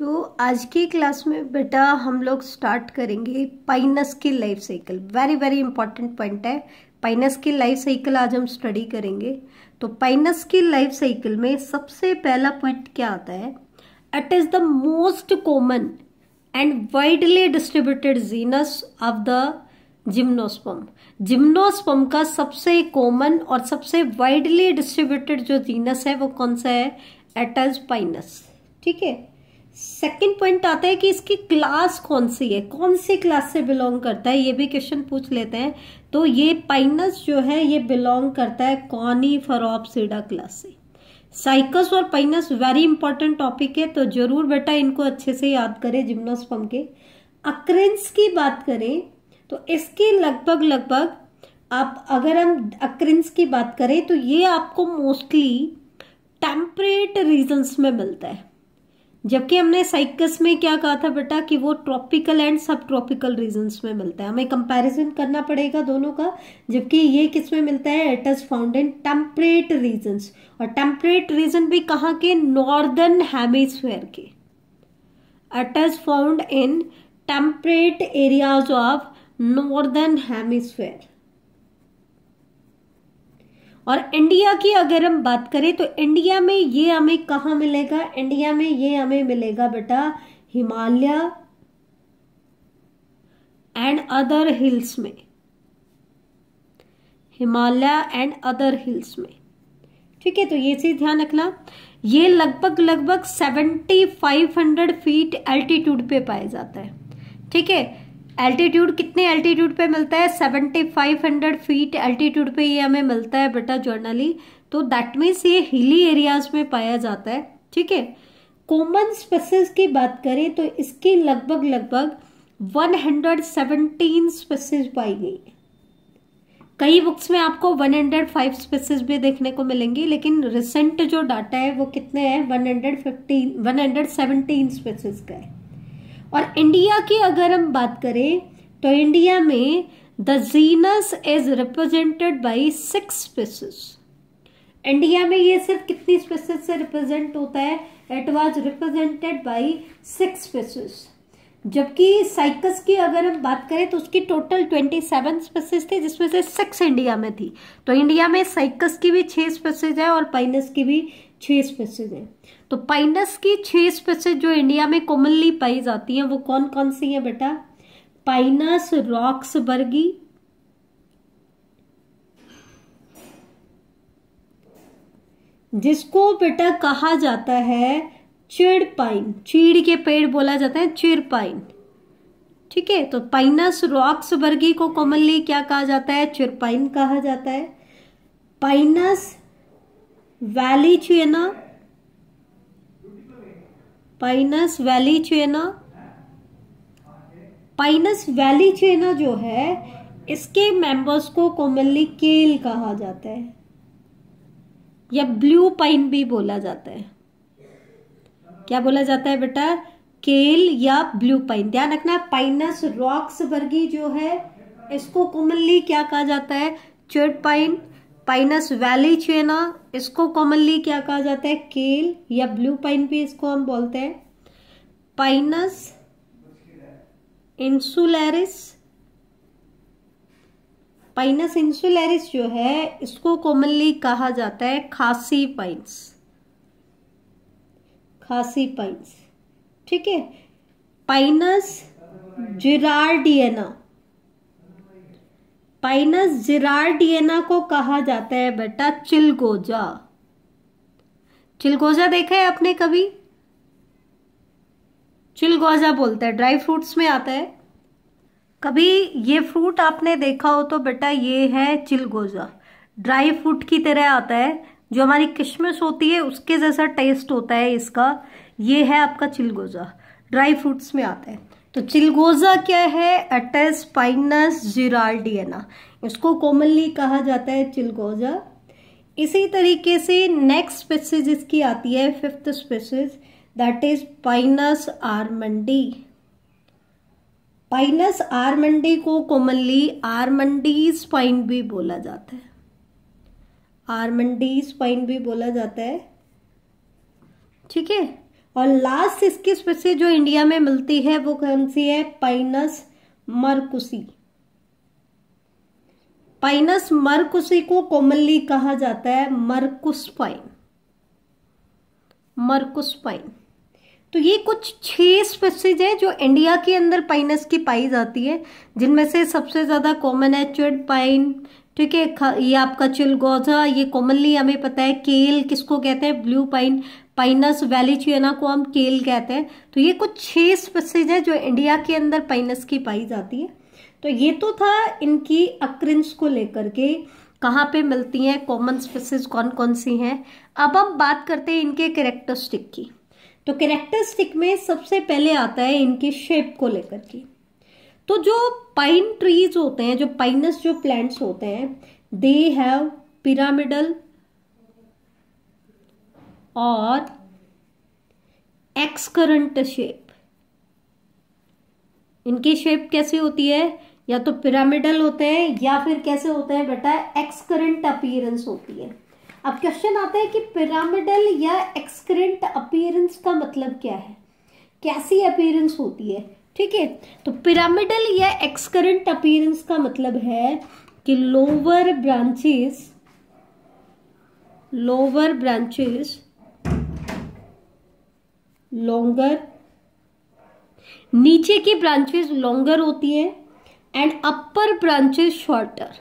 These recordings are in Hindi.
तो आज की क्लास में बेटा हम लोग स्टार्ट करेंगे पाइनस की life cycle very very important point है पाइनस की लाइफ साइकिल आज हम स्टडी करेंगे तो पाइनस की लाइफ साइकिल में सबसे पहला पॉइंट क्या आता है it is the most common and widely distributed genus of the gymnosperm gymnosperm का सबसे कॉमन और सबसे वाइडली डिस्ट्रीब्यूटेड जो जीनस है वो कौन सा है एटज पाइनस ठीक है सेकेंड पॉइंट आता है कि इसकी क्लास कौन सी है कौन सी क्लास से बिलोंग करता है ये भी क्वेश्चन पूछ लेते हैं तो ये पाइनस जो है ये बिलोंग करता है कॉनी फरोपसीडा क्लास से साइकस और पाइनस वेरी इंपॉर्टेंट टॉपिक है तो जरूर बेटा इनको अच्छे से याद करें जिम्नोस्पम के अक्रेंस की बात करें तो इसके लगभग लगभग आप अगर हम अक्रेंस की बात करें तो ये आपको मोस्टली टेम्परेट रीजन्स में मिलता है जबकि हमने साइकस में क्या कहा था बेटा कि वो tropical and subtropical region में मिलता है हमें कंपैरिजन करना पड़ेगा दोनों का जबकि ये किस में मिलता है it is found in temperate region और टेम्परेट रीजन भी कहा के नॉर्दर्न हेमिस्फेयर के it is found in temperate areas of northern hemisphere और इंडिया की अगर हम बात करें तो इंडिया में ये हमें कहाँ मिलेगा इंडिया में ये हमें मिलेगा बेटा हिमालय एंड अदर हिल्स में हिमालय एंड अदर हिल्स में ठीक है तो ये चीज ध्यान रखना ये लगभग लगभग 7500 फीट एल्टीट्यूड पे पाया जाता है ठीक है एल्टीट्यूड कितने एल्टीट्यूड पे मिलता है 7500 फीट एल्टीट्यूड पे ये हमें मिलता है बेटा जर्नली तो दैट मीन्स ये हिली एरियाज में पाया जाता है ठीक है कॉमन स्पेसिस की बात करें तो इसकी लगभग लगभग 117 स्पेसिस पाई गई कई बुक्स में आपको 105 स्पेसिस भी देखने को मिलेंगी लेकिन रिसेंट जो डाटा है वो कितने हैं 115 117 स्पेसिस का है और इंडिया की अगर हम बात करें तो इंडिया में the genus is represented by six species India में ये सिर्फ कितनी स्पीसीज से रिप्रेजेंट होता है it was represented by six species जबकि साइकस की अगर हम बात करें तो उसकी टोटल ट्वेंटी सेवन स्पेसिस थी जिसमें से सिक्स इंडिया में थी तो इंडिया में साइकस की भी छह स्पेसिस है और पाइनस की भी छः स्पेसीज हैं तो पाइनस की छः स्पेसिज जो इंडिया में कॉमनली पाई जाती हैं वो कौन कौन सी हैं बेटा पाइनस रॉक्स बर्गी जिसको बेटा कहा जाता है चिड़ पाइन चीड़ के पेड़ बोला जाता है चिड़ पाइन ठीक है तो पाइनस रॉक्स वर्गी को कॉमनली क्या कहा जाता है चिरपाइन कहा जाता है Pinus wallichiana Pinus wallichiana Pinus wallichiana जो है इसके मेंबर्स को कॉमनली केल कहा जाता है या ब्लू पाइन भी बोला जाता है क्या बोला जाता है बेटा केल या ब्लू पाइन ध्यान रखना पाइनस रॉक्स वर्गी जो है इसको कॉमनली क्या कहा जाता है चर्ट पाइन पाइनस वैली वैलीचेना इसको कॉमनली क्या कहा जाता है केल या ब्लू पाइन भी इसको हम बोलते हैं पाइनस इंसुलरिस पाइनस इंसुलरिस जो है इसको कॉमनली कहा जाता है खासी पाइन्स खासी पाइन्स ठीक है पाइनस जिरार्डियना पाइनस जिरार्डियना को कहा जाता है बेटा चिलगोजा चिलगोजा देखा है आपने कभी चिलगोजा बोलते हैं ड्राई फ्रूट्स में आता है कभी ये फ्रूट आपने देखा हो तो बेटा ये है चिलगोजा ड्राई फ्रूट की तरह आता है जो हमारी किशमिश होती है उसके जैसा टेस्ट होता है इसका ये है आपका चिलगोजा ड्राई फ्रूट्स में आता है तो चिलगोजा क्या है अटेस पाइनस जिराल्डियना इसको कॉमनली कहा जाता है चिलगोजा इसी तरीके से नेक्स्ट स्पेसिस इसकी आती है fifth species that is Pinus armandii Pinus armandii को कॉमनली आरमंडी स्पाइन भी बोला जाता है आरमंडी स्पाइन भी बोला जाता है ठीक है और लास्ट इसकी स्पेसी जो इंडिया में मिलती है वो कौन सी है पाइनस मरकुसी पाइनस मरकुसी को कॉमनली कहा जाता है मरकुस पाइन तो ये कुछ छह स्पेसीज हैं जो इंडिया के अंदर पाइनस की पाई जाती है जिनमें से सबसे ज़्यादा कॉमन है चिड पाइन ठीक है ये आपका चिलगोजा ये कॉमनली हमें पता है केल किसको कहते हैं ब्लू पाइन पाइनस वैली चुना को हम केल कहते हैं तो ये कुछ छः स्पेसिज है जो इंडिया के अंदर पाइनस की पाई जाती है तो ये तो था इनकी अक्रिंस को लेकर के कहाँ पे मिलती हैं कॉमन स्पेसिस कौन कौन सी हैं अब हम बात करते हैं इनके करेक्टरिस्टिक की तो करेक्टरिस्टिक में सबसे पहले आता है इनकी शेप को लेकर की तो जो पाइन ट्रीज होते हैं जो पाइनस जो प्लांट्स होते हैं दे हैव पिरामिडल और एक्सकरंट शेप इनकी शेप कैसी होती है या तो पिरामिडल होते हैं या फिर कैसे होते हैं बेटा एक्सकरेंट अपीयरेंस होती है अब क्वेश्चन आता है कि पिरामिडल या एक्सकरेंट अपीयरेंस का मतलब क्या है कैसी अपीयरेंस होती है ठीक है तो पिरामिडल या एक्सकरेंट अपीयरेंस का मतलब है कि lower branches lower branches longer नीचे की ब्रांचेस लॉन्गर होती है and upper branches shorter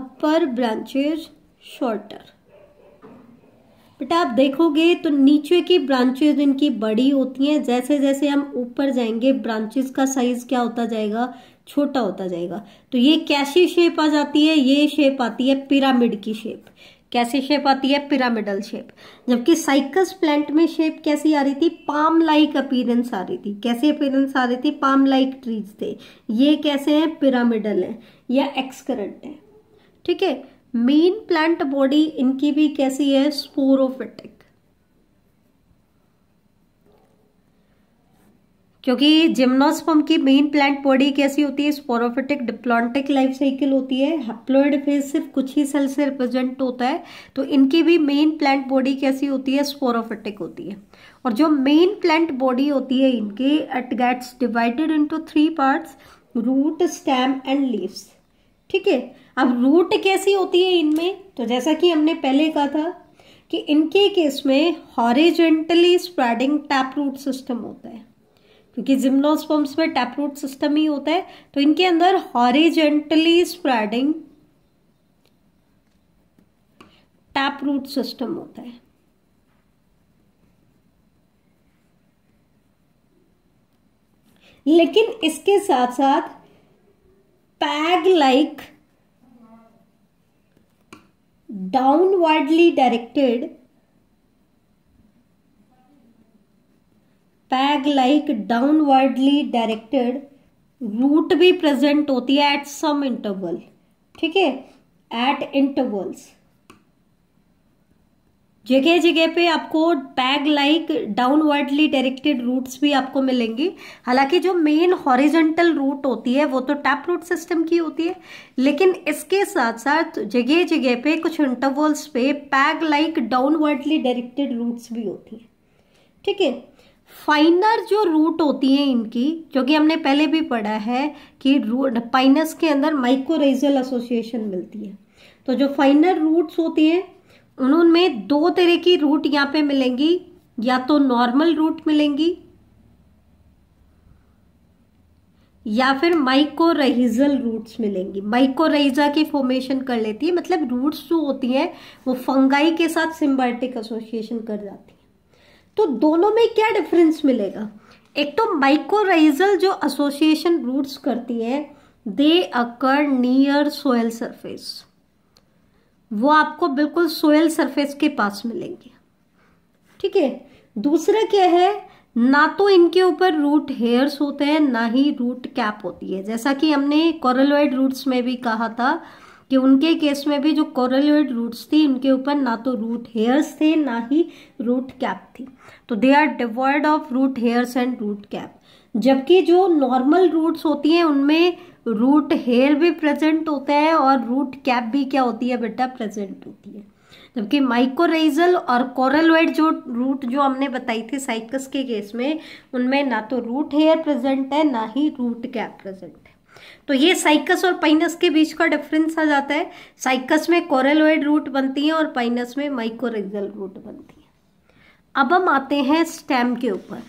upper branches shorter but आप देखोगे तो नीचे की ब्रांचेज इनकी बड़ी होती हैं जैसे जैसे हम ऊपर जाएंगे ब्रांचेज का साइज क्या होता जाएगा छोटा होता जाएगा तो ये कैसी शेप आ जाती है ये शेप आती है पिरामिड की शेप कैसी शेप आती है पिरामिडल शेप जबकि साइकस प्लांट में शेप कैसी आ रही थी पाम लाइक अपीरेंस आ रही थी कैसी अपीरेंस आ रही थी पाम लाइक ट्रीज थे ये कैसे हैं पिरामिडल हैं या एक्सकरेंट है ठीक है मेन प्लांट बॉडी इनकी भी कैसी है स्पोरोफिटिक क्योंकि जिम्नोस्पम की मेन प्लांट बॉडी कैसी होती है स्पोरोफिटिक डिप्लॉन्टिक लाइफ साइकिल होती है हेप्लोइड फेज सिर्फ कुछ ही सेल से रिप्रेजेंट होता है तो इनकी भी मेन प्लांट बॉडी कैसी होती है स्पोरोफिटिक होती है और जो मेन प्लांट बॉडी होती है इनके it gets divided into three parts root stem and leaves ठीक है अब रूट कैसी होती है इनमें तो जैसा कि हमने पहले कहा था कि इनके केस में horizontally spreading tap root system होता है क्योंकि जिम्नोस्पम्स में टैप रूट सिस्टम ही होता है तो इनके अंदर horizontally spreading tap root system होता है लेकिन इसके साथ साथ peg like downwardly directed peg like downwardly directed root भी प्रेजेंट होती है एट सम इंटरवल ठीक है एट इंटरवल्स जगह जगह पे आपको peg like downwardly directed roots भी आपको मिलेंगी हालांकि जो मेन हॉरिजेंटल रूट होती है वो तो टैप रूट सिस्टम की होती है लेकिन इसके साथ साथ जगह जगह पे कुछ इंटरवल्स पे peg like downwardly directed roots भी होती हैं ठीक है फाइनर जो रूट होती है इनकी जो कि हमने पहले भी पढ़ा है कि रूट पाइनस के अंदर माइक्रोरेजल एसोसिएशन मिलती है तो जो फाइनर रूट्स होती हैं उनमें दो तरह की रूट यहां पे मिलेंगी या तो नॉर्मल रूट मिलेंगी या फिर माइकोरहिजल रूट्स मिलेंगी माइकोरहिजा की फॉर्मेशन कर लेती है मतलब रूट्स जो होती हैं वो फंगाई के साथ सिम्बायोटिक एसोसिएशन कर जाती हैं तो दोनों में क्या डिफरेंस मिलेगा एक तो माइकोरहिजल जो एसोसिएशन रूट्स करती हैं they occur near soil surface वो आपको बिल्कुल सोयल सरफेस के पास मिलेंगे ठीक है दूसरा क्या है ना तो इनके ऊपर रूट हेयर्स होते हैं ना ही रूट कैप होती है जैसा कि हमने कॉरलोइड रूट्स में भी कहा था कि उनके केस में भी जो कॉरलोइड रूट्स थी उनके ऊपर ना तो रूट हेयर्स थे ना ही रूट कैप थी तो they are devoid of root hairs and root cap जबकि जो नॉर्मल रूट्स होती हैं उनमें रूट हेयर भी प्रेजेंट होता है और रूट कैप भी क्या होती है बेटा प्रेजेंट होती है जबकि माइकोराइजल और कोरलवाइड जो रूट जो हमने बताई थी साइकस के केस में उनमें ना तो रूट हेयर प्रेजेंट है ना ही रूट कैप प्रेजेंट है तो ये साइकस और पाइनस के बीच का डिफरेंस आ जाता है साइकस में कोरलॉइड रूट बनती है और पाइनस में माइकोराइजल रूट बनती है अब हम आते हैं स्टेम के ऊपर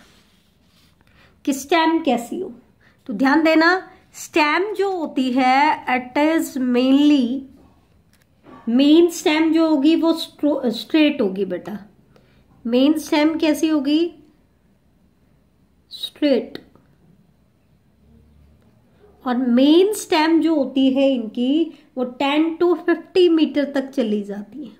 कि स्टेम कैसी हो तो ध्यान देना स्टेम जो होती है it is mainly main stem जो होगी वो स्ट्रेट होगी बेटा मेन स्टेम कैसी होगी स्ट्रेट और मेन स्टेम जो होती है इनकी वो 10 टू 50 मीटर तक चली जाती है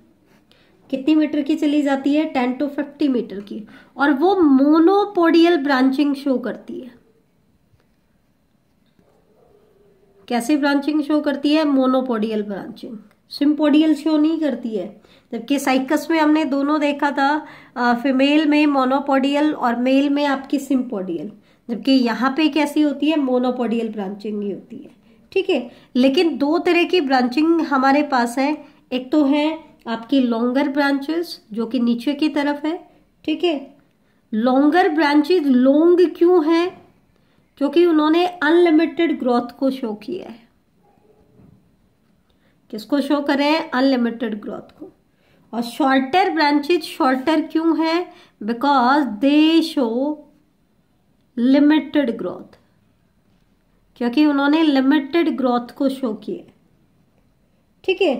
कितनी मीटर की चली जाती है 10 टू 50 मीटर की और वो मोनोपोडियल ब्रांचिंग शो करती है कैसे ब्रांचिंग शो करती है मोनोपोडियल ब्रांचिंग सिम्पोडियल शो नहीं करती है जबकि साइकस में हमने दोनों देखा था फीमेल में मोनोपोडियल और मेल में आपकी सिम्पोडियल जबकि यहाँ पे कैसी होती है मोनोपोडियल ब्रांचिंग ही होती है ठीक है लेकिन दो तरह की ब्रांचिंग हमारे पास है एक तो है आपकी लॉन्गर ब्रांचेस जो कि नीचे की तरफ है ठीक है लॉन्गर ब्रांचेज लॉन्ग क्यों है क्योंकि उन्होंने अनलिमिटेड ग्रोथ को शो किया है किसको शो कर रहे हैं अनलिमिटेड ग्रोथ को और शॉर्टर ब्रांचेज शॉर्टर क्यों है because they show limited growth क्योंकि उन्होंने लिमिटेड ग्रोथ को शो किया ठीक है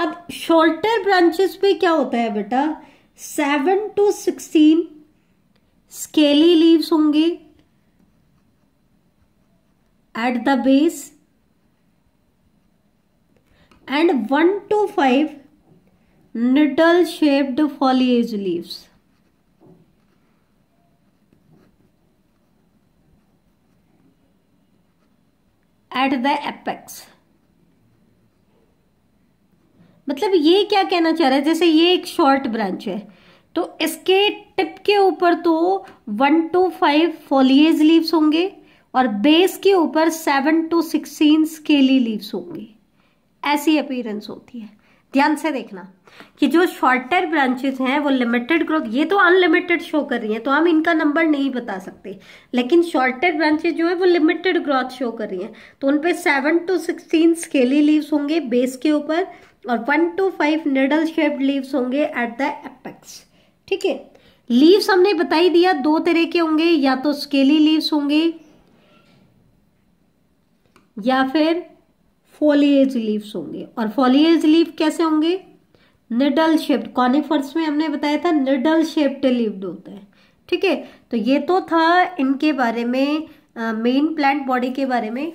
अब शॉर्टर ब्रांचेस पे क्या होता है बेटा seven to sixteen scaly leaves होंगे at the base and 1 to 5 needle shaped foliage leaves. At the apex. मतलब ये क्या कहना चाह रहे हैं जैसे ये एक शॉर्ट ब्रांच है तो इसके टिप के ऊपर तो one to five foliage leaves होंगे और बेस के ऊपर seven to sixteen scaly leaves होंगे ऐसी अपीयरेंस होती है ध्यान से देखना कि जो शॉर्टर ब्रांचेस हैं वो लिमिटेड ग्रोथ ये तो अनलिमिटेड शो कर रही हैं तो हम इनका नंबर नहीं बता सकते लेकिन शॉर्टर ब्रांचेस जो है वो लिमिटेड ग्रोथ शो कर रही हैं तो उन पे seven to sixteen scaly leaves होंगे बेस के ऊपर और one to five needle shaped leaves होंगे एट द एपेक्स ठीक है लीव्स हमने बताई दिया दो तरह के होंगे या तो स्केली लीव्स होंगे या फिर फॉलिएज लीव्स होंगे और फॉलिएज लीव कैसे होंगे निडल शेप्ड कॉनिफर्स में हमने बताया था निडल शेप्ड लीव्ड होता है ठीक है तो ये तो था इनके बारे में मेन प्लांट बॉडी के बारे में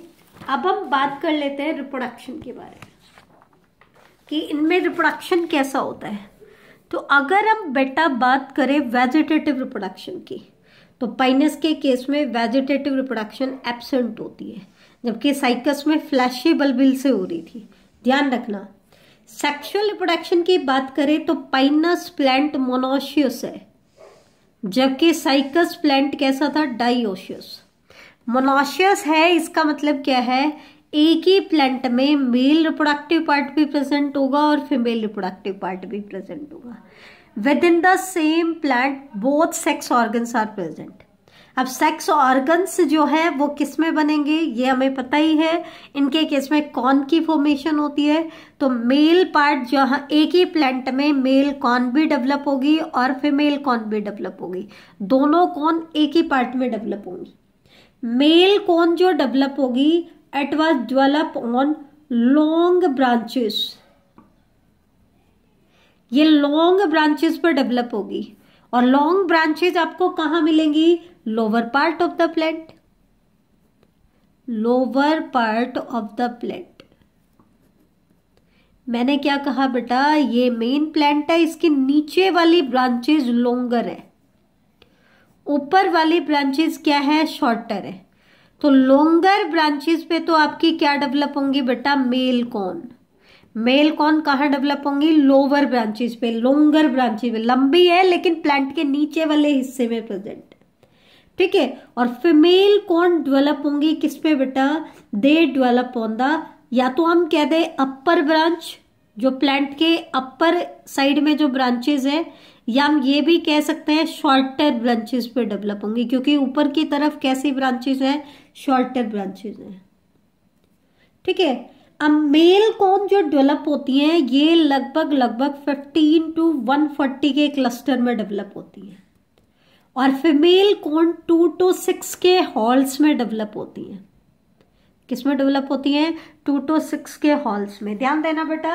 अब हम बात कर लेते हैं रिप्रोडक्शन के बारे में कि इनमें रिप्रोडक्शन कैसा होता है तो अगर हम बेटा बात करें वेजिटेटिव रिप्रोडक्शन की तो पाइनस के केस में वेजिटेटिव रिप्रोडक्शन एबसेंट होती है जबकि साइकस में फ्लैशी बलबिल से हो रही थी ध्यान रखना सेक्सुअल रिप्रोडक्शन की बात करें तो पाइनस प्लांट मोनोशियस है जबकि साइकस प्लांट कैसा था डाइओशियस मोनोशियस है इसका मतलब क्या है एक ही प्लांट में मेल रिप्रोडक्टिव पार्ट भी प्रेजेंट होगा और फीमेल रिप्रोडक्टिव पार्ट भी प्रेजेंट होगा within the same plant both sex organs are present अब सेक्स ऑर्गन्स जो है वो किस में बनेंगे ये हमें पता ही है इनके केस में कॉन की फॉर्मेशन होती है तो मेल पार्ट जहाँ एक ही प्लांट में मेल कॉन भी डेवलप होगी और फीमेल कॉन भी डेवलप होगी दोनों कौन एक ही पार्ट में डेवलप होंगी मेल कॉन जो डेवलप होगी it was develop on long branches ये लॉन्ग ब्रांचेस पर डेवलप होगी और लॉन्ग ब्रांचेज आपको कहां मिलेंगी lower part of the plant lower part of the plant मैंने क्या कहा बेटा ये मेन प्लांट है इसके नीचे वाली ब्रांचेज लॉन्गर है ऊपर वाली ब्रांचेज क्या है शॉर्टर है तो लॉन्गर ब्रांचेज पे तो आपकी क्या डेवलप होंगी बेटा मेल कॉन मेल कौन कहाँ डेवलप होंगी लोअर ब्रांचेस पे लोंगर ब्रांचेस पे लंबी है लेकिन प्लांट के नीचे वाले हिस्से में प्रेजेंट ठीक है और फीमेल कौन डेवलप होंगी किस पे बेटा दे डेवलप ऑन द या तो हम कह दें अपर ब्रांच जो प्लांट के अपर साइड में जो ब्रांचेस है या हम ये भी कह सकते हैं शॉर्टर ब्रांचेस पे डेवलप होंगी क्योंकि ऊपर की तरफ कैसी ब्रांचेस है शॉर्टर ब्रांचेस है ठीक है अब मेल कोन जो डेवलप होती हैं ये लगभग लगभग 15 टू 140 के क्लस्टर में डेवलप होती हैं और फीमेल कोन 2 टू 6 के हॉल्स में डेवलप होती हैं किस में डेवलप होती हैं टू टू सिक्स के हॉल्स में ध्यान देना बेटा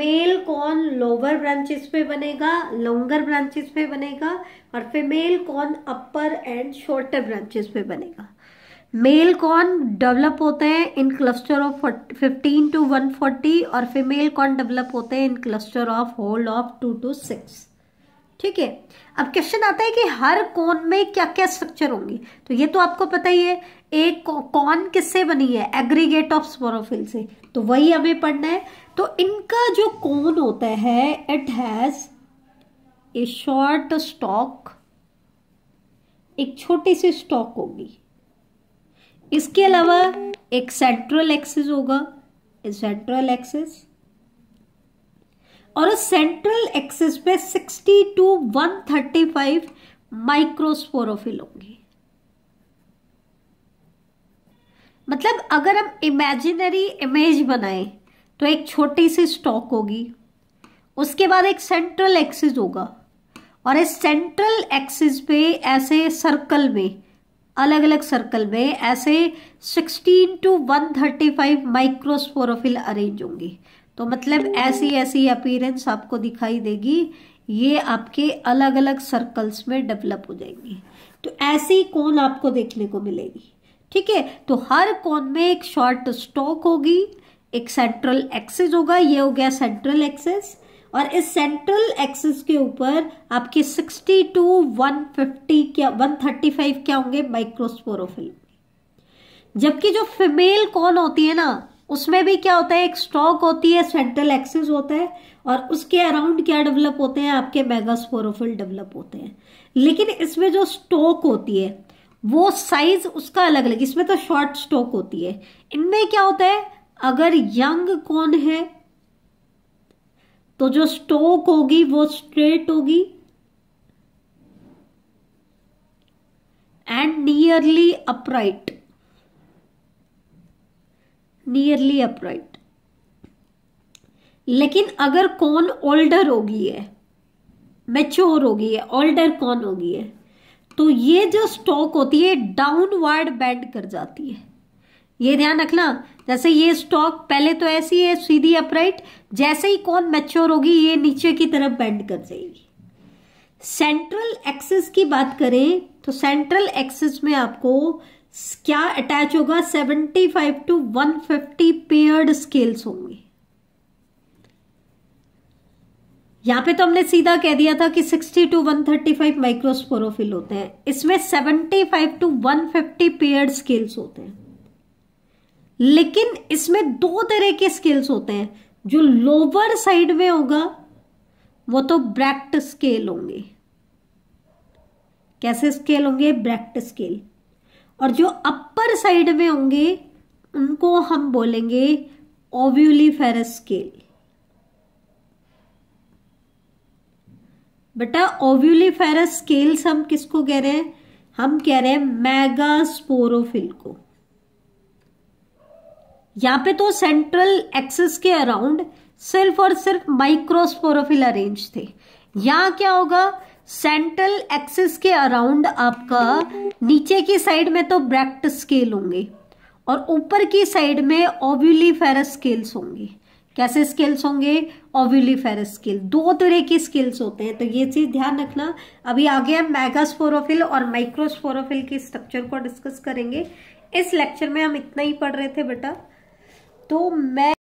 मेल कोन लोअर ब्रांचेस पे बनेगा लॉन्गर ब्रांचेस पे बनेगा और female cone upper and shorter branches पे बनेगा मेल कौन डेवलप होते हैं इन क्लस्टर ऑफ 15 टू 140 और फीमेल कॉन डेवलप होते हैं in cluster of whorl of 2 to 6 ठीक है अब क्वेश्चन आता है कि हर कौन में क्या क्या स्ट्रक्चर होंगी तो ये तो आपको पता ही है एक कौन किससे बनी है एग्रीगेट ऑफ स्पोरोफिल से तो वही हमें पढ़ना है तो इनका जो कौन होता है it has a short stalk एक छोटी सी स्टॉक होगी इसके अलावा एक सेंट्रल एक्सिस होगा सेंट्रल एक्सिस और उस सेंट्रल एक्सिस पे 60 टू 135 माइक्रोस्पोरोफिल होंगे मतलब अगर हम इमेजिनरी इमेज बनाए तो एक छोटी सी स्टॉक होगी उसके बाद एक सेंट्रल एक्सिस होगा और इस सेंट्रल एक्सिस पे ऐसे सर्कल में अलग अलग सर्कल में ऐसे 16 टू 135 माइक्रोस्पोरोफिल अरेंज होंगे तो मतलब ऐसी ऐसी अपीयरेंस आपको दिखाई देगी ये आपके अलग अलग सर्कल्स में डेवलप हो जाएंगे तो ऐसी कोन आपको देखने को मिलेगी ठीक है तो हर कोन में एक शॉर्ट स्टॉक होगी एक सेंट्रल एक्सेस होगा ये हो गया सेंट्रल एक्सेस और इस सेंट्रल एक्सिस के ऊपर आपके 60 टू 150 क्या 135 क्या होंगे माइक्रोस्पोरोफिल जबकि जो फीमेल कौन होती है ना उसमें भी क्या होता है एक स्टॉक होती है सेंट्रल एक्सिस होता है और उसके अराउंड क्या डेवलप होते हैं आपके मेगास्पोरोफिल डेवलप होते हैं लेकिन इसमें जो स्टोक होती है वो साइज उसका अलग अलग इसमें तो शॉर्ट स्टोक होती है इनमें क्या होता है अगर यंग कौन है तो जो स्टोक होगी वो स्ट्रेट होगी and nearly upright nearly upright लेकिन अगर कौन ओल्डर होगी है मेच्योर होगी है ओल्डर कौन होगी है तो ये जो स्टॉक होती है डाउनवर्ड बैंड कर जाती है ये ध्यान रखना जैसे ये स्टॉक पहले तो ऐसी है सीधी अपराइट जैसे ही कौन मैच्योर होगी ये नीचे की तरफ बेंड कर जाएगी सेंट्रल एक्सिस की बात करें तो सेंट्रल एक्सिस में आपको क्या अटैच होगा 75 टू 150 पेयर्ड स्केल्स होंगे यहां पे तो हमने सीधा कह दिया था कि 60 टू 135 माइक्रोस्पोरोफिल होते हैं इसमें 75 टू 150 पेयर्ड स्केल्स होते हैं लेकिन इसमें दो तरह के स्केल्स होते हैं जो लोअर साइड में होगा वो तो ब्रैक्ट स्केल होंगे कैसे स्केल होंगे ब्रैक्ट स्केल और जो अपर साइड में होंगे उनको हम बोलेंगे ओव्यूलीफेरस स्केल बेटा ओव्यूलीफेरस स्केल्स हम किसको कह रहे हैं हम कह रहे हैं मैगा स्पोरोफिल को यहाँ पे तो सेंट्रल एक्सिस के अराउंड सिर्फ और सिर्फ माइक्रोस्पोरोफिल अरेंज थे यहाँ क्या होगा सेंट्रल एक्सिस के अराउंड आपका नीचे की साइड में तो ब्रैक्ट स्केल होंगे और ऊपर की साइड में ओव्यूलीफेरस स्केल्स होंगे कैसे स्केल्स होंगे ओव्यूलीफेरस स्केल दो तरह के स्केल्स होते हैं तो ये चीज़ ध्यान रखना अभी आगे हम मैगास्पोरोफिल और माइक्रोस्पोरोफिल के स्ट्रक्चर को डिस्कस करेंगे इस लेक्चर में हम इतना ही पढ़ रहे थे बेटा तो मैं